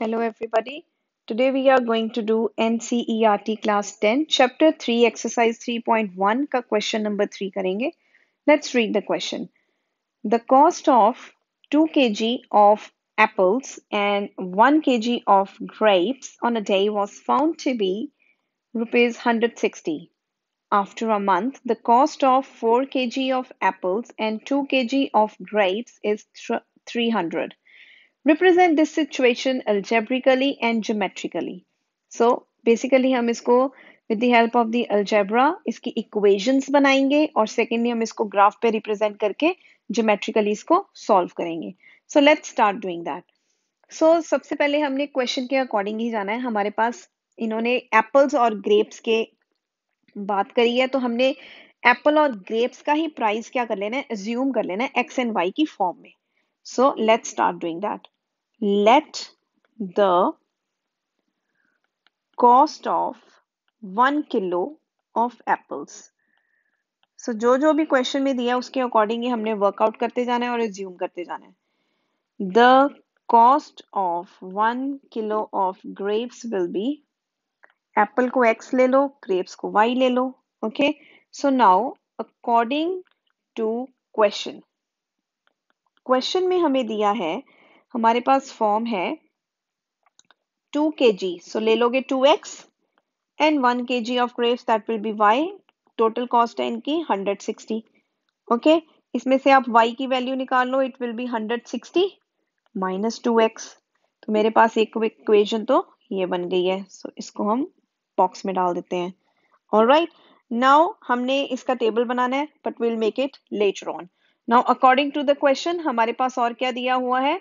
Hello everybody. Today we are going to do NCERT class 10 chapter 3 exercise 3.1 का question number 3 करेंगे. Let's read the question. The cost of 2 kg of apples and 1 kg of grapes on a day was found to be rupees 160. After a month, the cost of 4 kg of apples and 2 kg of grapes is 300. Represent this situation algebraically and geometrically so basically हम इसको with the help of the algebra इसकी equations बनाएंगे और secondly हम इसको graph पे represent करके geometrically इसको सॉल्व करेंगे so let start doing that so सबसे पहले हमने क्वेश्चन के अकॉर्डिंग ही जाना है हमारे पास इन्होंने एप्पल्स और ग्रेप्स के बात करी है तो हमने एप्पल और ग्रेप्स का ही प्राइस क्या कर लेना है एज्यूम कर लेना है एक्स एंड वाई की फॉर्म में So let's start doing that. Let the cost of one kilo of apples so जो जो भी क्वेश्चन में दिया उसके अकॉर्डिंग ही हमने वर्कआउट करते जाना है और रिज्यूम करते जाना है the cost of one kilo of grapes will be apple को एक्स ले लो ग्रेप्स को वाई ले लो okay so now according to question question में हमें दिया है हमारे पास फॉर्म है टू के जी सो ले लोगे to x and one K G of grapes that will be Y total cost है इनकी हंड्रेड सिक्सटी ओके इसमें से आप y की वैल्यू निकाल लो it will be hundred sixty minus two X तो मेरे पास एक इक्वेशन तो ये बन गई है सो so, इसको हम बॉक्स में डाल देते हैं ऑल राइट नाउ हमने इसका टेबल बनाना है but will make it later on now according to the question हमारे पास और क्या दिया हुआ है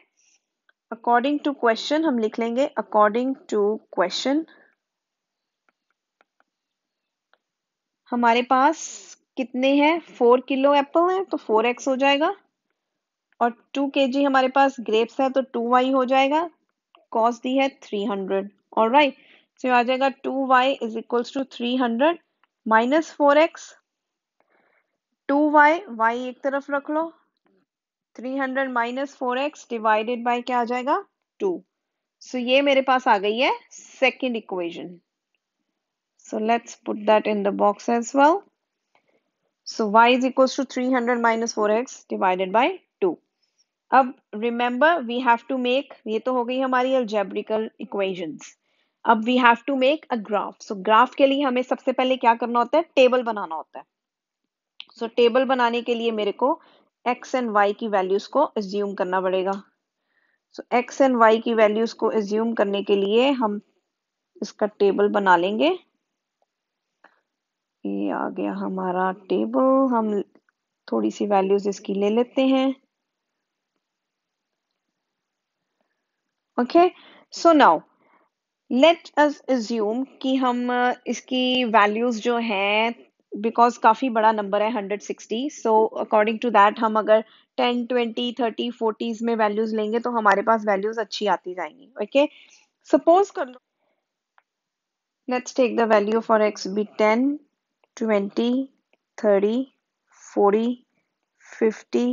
अकॉर्डिंग टू क्वेश्चन हम लिख लेंगे अकॉर्डिंग टू क्वेश्चन हमारे पास कितने हैं फोर किलो एप्पल हैं तो फोर एक्स हो जाएगा और टू के जी हमारे पास ग्रेप्स है तो टू वाई हो जाएगा कॉस्ट दी है थ्री हंड्रेड और राइट सो आ जाएगा two Y is equals to three hundred minus four X two Y Y एक तरफ रख लो three hundred minus four X divided by क्या आ जाएगा टू सो so ये मेरे पास आ गई है second equation so let's put that in the box as well so y is equal to three hundred minus four X divided by two अब remember we have to make ये तो हो गई हमारी अल्जेब्रिकल इक्वेजन अब we have to make a graph so graph के लिए हमें सबसे पहले क्या करना होता है टेबल बनाना होता है सो so, टेबल बनाने के लिए मेरे को एक्स एंड वाई की वैल्यूज को एज्यूम करना पड़ेगा सो एक्स एंड वाई की वैल्यूज को एज्यूम करने के लिए हम इसका टेबल बना लेंगे ये आ गया हमारा टेबल हम थोड़ी सी वैल्यूज इसकी ले लेते हैं okay so now let us assume कि हम uh, इसकी वैल्यूज जो हैं बिकॉज काफ़ी बड़ा नंबर है 160 सो अकॉर्डिंग टू दैट हम अगर 10 20 30 40s में वैल्यूज़ लेंगे तो हमारे पास वैल्यूज़ अच्छी आती जाएंगी ओके सपोज कर लो let's take the value for X be 10 20 30 40 50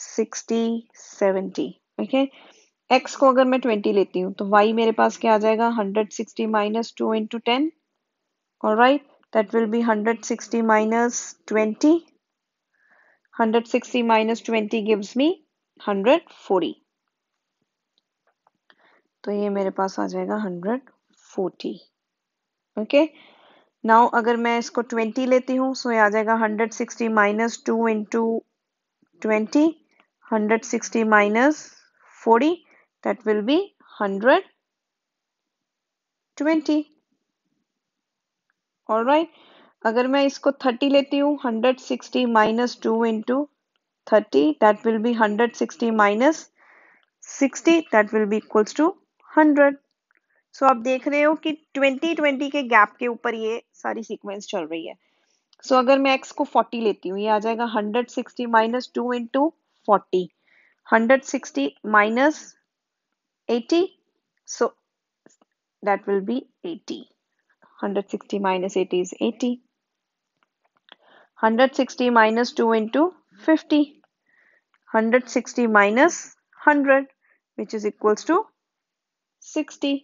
60 70 okay X को अगर मैं 20 लेती हूँ तो वाई मेरे पास क्या आ जाएगा 160 sixty minus two into ten और right that will be 160 minus 20 160 minus 20 gives me 140 तो ये मेरे पास आ जाएगा 140 ओके नाउ अगर मैं इसको 20 लेती हूँ सो ये आ जाएगा 160 minus two into twenty hundred sixty minus forty that will be hundred twenty और राइट अगर मैं इसको 30 लेती हूँ 160 sixty minus two into thirty that will be 160 sixty minus sixty that will be equals to 100 so आप देख रहे हो कि ट्वेंटी के गैप के ऊपर ये सारी सीक्वेंस चल रही है सो so, अगर मैं x को 40 लेती हूँ ये आ जाएगा 160 sixty minus two into forty hundred sixty minus eighty so that will be eighty 160 minus 80 is 80. 160 minus 2 into 50. 160 minus 100 which is equals to 60.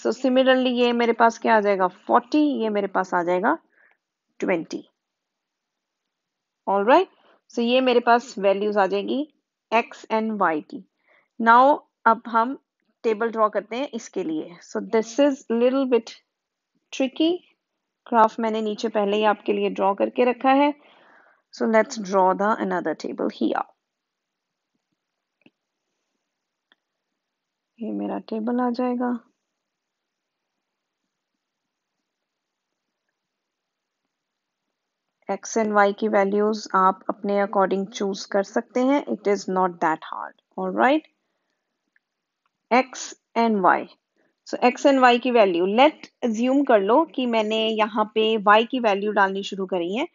So so, similarly ये मेरे पास क्या आ जाएगा 40 ये मेरे पास आ जाएगा 20. ऑल राइट सो ये मेरे पास वैल्यूज आ जाएगी एक्स एंड वाई की नाउ अब हम टेबल ड्रॉ करते हैं इसके लिए so this is little bit tricky graph मैंने नीचे पहले ही आपके लिए ड्रॉ करके रखा है so let's draw the another table ही ये मेरा टेबल आ जाएगा एक्स एंड वाई की वैल्यूज आप अपने अकॉर्डिंग चूज कर सकते हैं it is not that hard all right X and Y so X and Y की वैल्यू लेट ज्यूम कर लो कि मैंने यहाँ पे वाई की वैल्यू डालनी शुरू करी है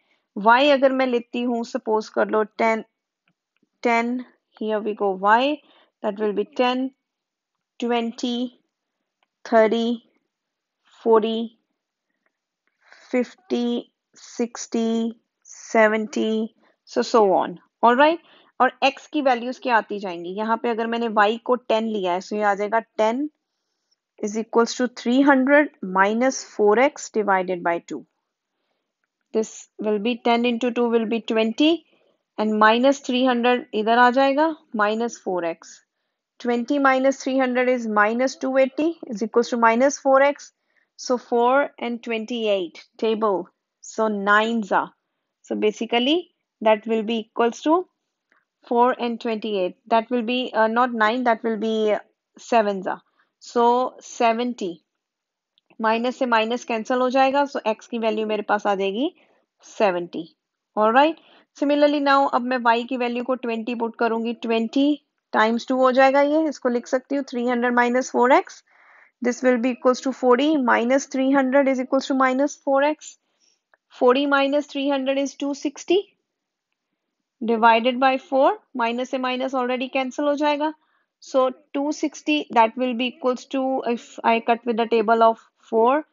वाई अगर मैं लेती हूँ सपोज कर लो ten ten here we go Y that will be ten twenty thirty forty fifty sixty seventy so so on all right और एक्स की वैल्यूज क्या आती जाएंगी यहाँ पे अगर मैंने वाई को टेन लिया है सो so ये आ जाएगा ten is equals to 300 minus 4x divided by 2. This will be 10 into 2 will be 20 and minus 300 either आ minus 4x. 20 minus 300 is minus 280 is equals to minus 4x. So 4 and 28 table. So 9s are. So basically that will be equals to 4 and 28. That will be uh, not 9 that will be 7s are. So seventy minus से minus cancel हो जाएगा so so X की value मेरे पास आ जाएगी seventy और right similarly now अब मैं वाई की वैल्यू को ट्वेंटी पुट करूंगी ट्वेंटी टाइम्स टू हो जाएगा ये इसको लिख सकती हूँ three hundred minus four X this will be equals to forty minus three hundred is equals to minus four X forty minus three hundred is two sixty divided by four minus से minus already cancel हो जाएगा So 260 that will be equals to if I cut with the table of 4,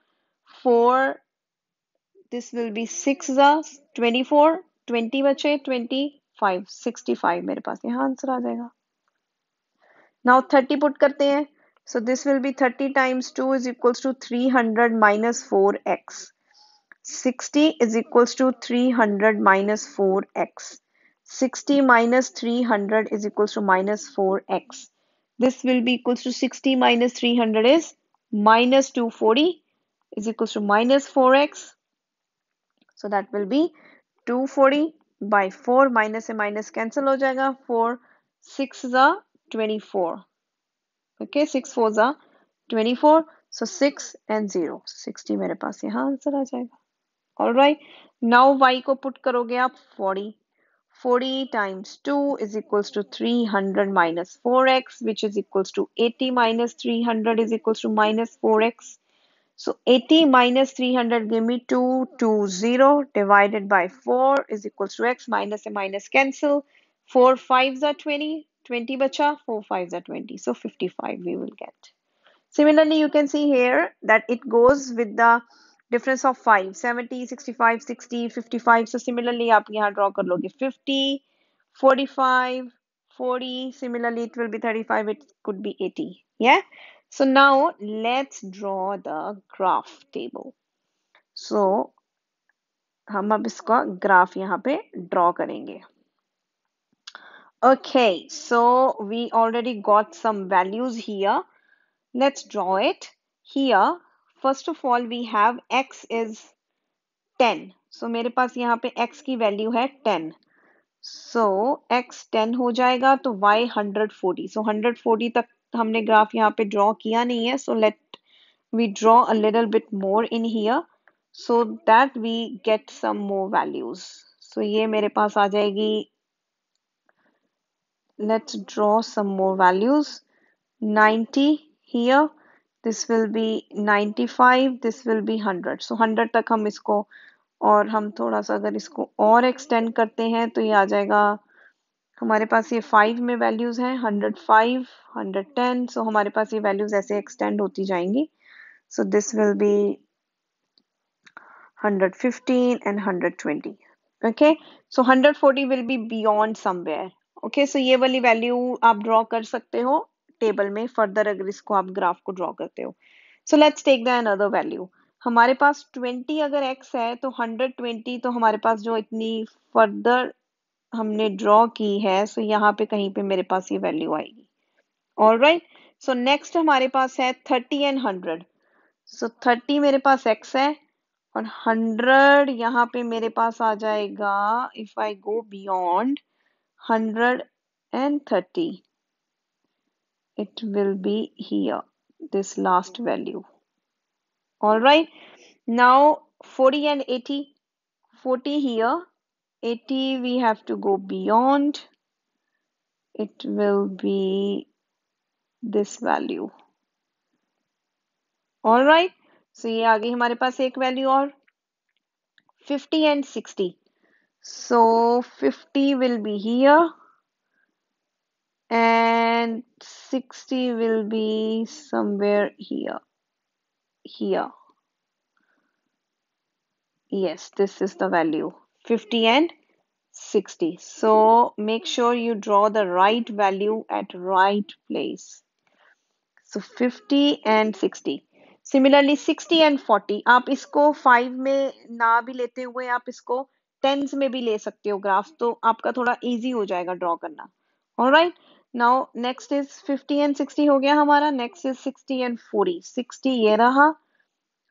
4 this will be 6 जा 24 20 बचे 25 65 मेरे पास यहाँ answer आ जाएगा 30 put करते हैं So this will be 30 times 2 is equals to 300 4x 60 is equals to 300 4x 60 minus 300 is equals to minus 4x. This will be equals to 60 minus 300 is minus 240 is equals to minus 4x. So that will be 240 by 4 minus a minus cancel हो जाएगा 4 6 is a 24 okay 6 4 is a 24 so 6 and 0 60 मेरे पास यहाँ answer. आ जाएगा all right now y put करोगे आप 40 40 times 2 is equals to 300 minus 4x which is equals to 80 minus 300 is equals to minus 4x. So 80 minus 300 give me 2 0 divided by 4 is equals to x minus Minus a minus cancel. 4 5s are 20. 20 bacha, 4 5s are 20. So 55 we will get. Similarly, you can see here that it goes with the difference of five seventy sixty five sixty fifty five so similarly आप यहाँ draw कर लोगे fifty forty five forty similarly it will be thirty five it could be eighty ये so now let's draw the graph table so हम अब इसका graph यहाँ पे ड्रॉ करेंगे okay so we already got some values here let's draw it here first of all we have x is 10 so so, मेरे पास यहाँ पे x की वैल्यू है 10 सो so, x 10 हो जाएगा तो y 140 सो so, 140 तक हमने ग्राफ यहाँ पे ड्रॉ किया नहीं है so let we draw a little bit more in here so that we get some more values so ये मेरे पास आ जाएगी let's draw some more values 90 here this will be 95 this will be 100 so hundred 100 तक हम इसको और हम थोड़ा सा अगर इसको और एक्सटेंड करते हैं तो ये आ जाएगा हमारे पास ये फाइव में वैल्यूज़ हैं hundred five hundred ten so हमारे पास ये वैल्यूज़ ऐसे एक्सटेंड होती जाएंगी so this will be hundred fifteen and hundred twenty okay so hundred forty will be beyond somewhere okay so ये वाली वैल्यू आप ड्रॉ कर सकते हो टेबल में फर्दर अगर इसको आप ग्राफ को ड्रॉ करते हो so let's take the another value हमारे पास 20 अगर x है तो 120 तो हमारे पास जो इतनी फर्दर हमने ड्रॉ की है सो so यहाँ पे कहीं पे मेरे पास ये वैल्यू आएगी और राइट सो नेक्स्ट हमारे पास है 30 एंड 100 सो so 30 मेरे पास x है और 100 यहाँ पे मेरे पास आ जाएगा if I go beyond 100 and thirty it will be here this last value all right now 40 and 80 40 here 80 we have to go beyond it will be this value all right so again, we have पास value और 50 and 60 so 50 will be here and 60 will be somewhere here here yes this is the value 50 and 60 so make sure you draw the right value at right place so 50 and 60 Similarly, 60 and 40 आप इसको 5 में ना भी लेते हुए आप इसको tens में भी ले सकते हो Graph तो आपका थोड़ा easy हो जाएगा draw करना All right. Now next is 50 and 60 हो गया हमारा नेक्स्ट इज 60 एंड 40 60 ये रहा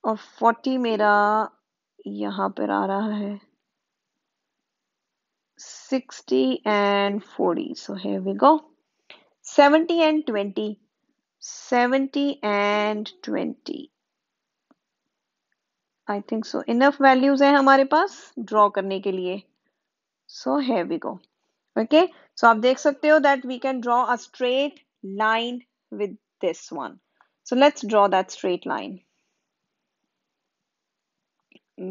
और 40 मेरा यहां पर आ रहा है 60 and 40 so here we go 70 and 20 70 and 20 I think so enough values है हमारे पास ड्रॉ करने के लिए so have we go okay so आप देख सकते हो that we can draw a straight line with this one so let's draw that straight line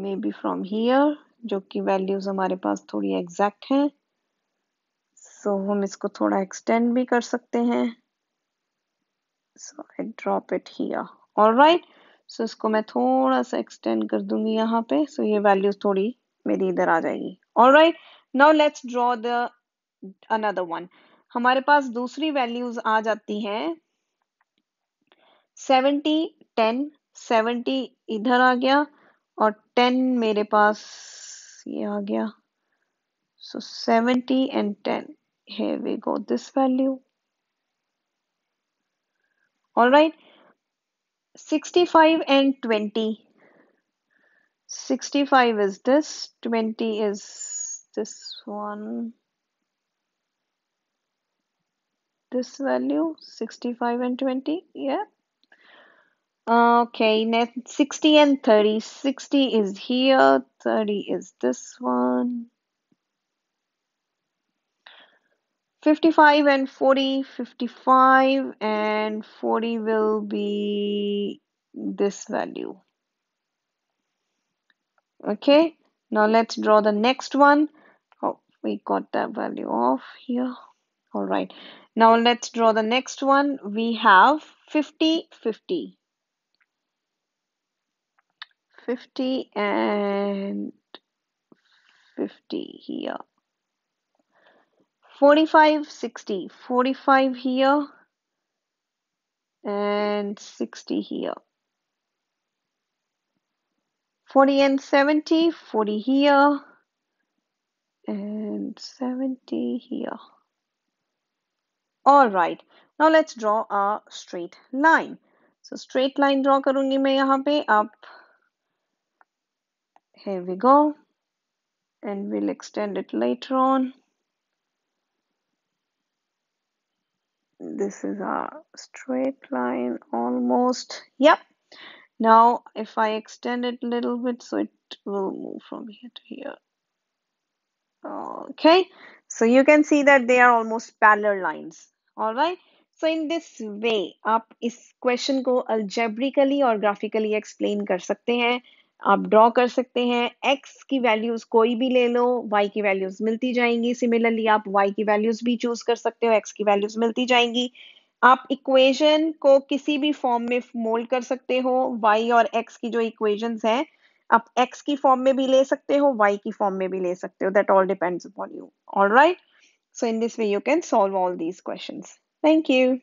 maybe from here जो कि वैल्यूज हमारे पास थोड़ी एग्जैक्ट हैं सो so, हम इसको थोड़ा एक्सटेंड भी कर सकते हैं so I drop it here right so इसको मैं थोड़ा सा एक्सटेंड कर दूंगी यहाँ पे सो so, ये वैल्यूज थोड़ी मेरी इधर आ जाएगी right now let's draw the another one हमारे पास दूसरी वैल्यूज आ जाती हैं सेवेंटी टेन सेवेंटी इधर आ गया और टेन मेरे पास ये आ गया एंड टेन है we go this value all right sixty five and twenty sixty five is this twenty is this one this value 65 and 20 yeah okay next 60 and 30 60 is here 30 is this one 55 and 40 55 and 40 will be this value okay now let's draw the next one oh we got that value off here all right now let's draw the next one we have 50 50 50 and 50 here 45 60 45 here and 60 here 40 and 70 40 here and 70 here all right. Now let's draw a straight line. So straight line draw karungi. मैं यहाँ pe up. Here we go. And we'll extend it later on. This is our straight line almost. Yep. Now if I extend it a little bit so it will move from here to here. Okay. So you can see that they are almost parallel lines. alright so in this way आप इस question को algebraically और graphically explain कर सकते हैं आप draw कर सकते हैं एक्स की वैल्यूज कोई भी ले लो वाई की वैल्यूज मिलती जाएंगी सिमिलरली आप वाई की वैल्यूज भी चूज कर सकते हो एक्स की वैल्यूज मिलती जाएंगी आप इक्वेशन को किसी भी फॉर्म में मोल्ड कर सकते हो वाई और एक्स की जो इक्वेशन हैं आप एक्स की फॉर्म में भी ले सकते हो वाई की फॉर्म में भी ले सकते हो that all depends upon you all right So in this way, you can solve all these questions. Thank you.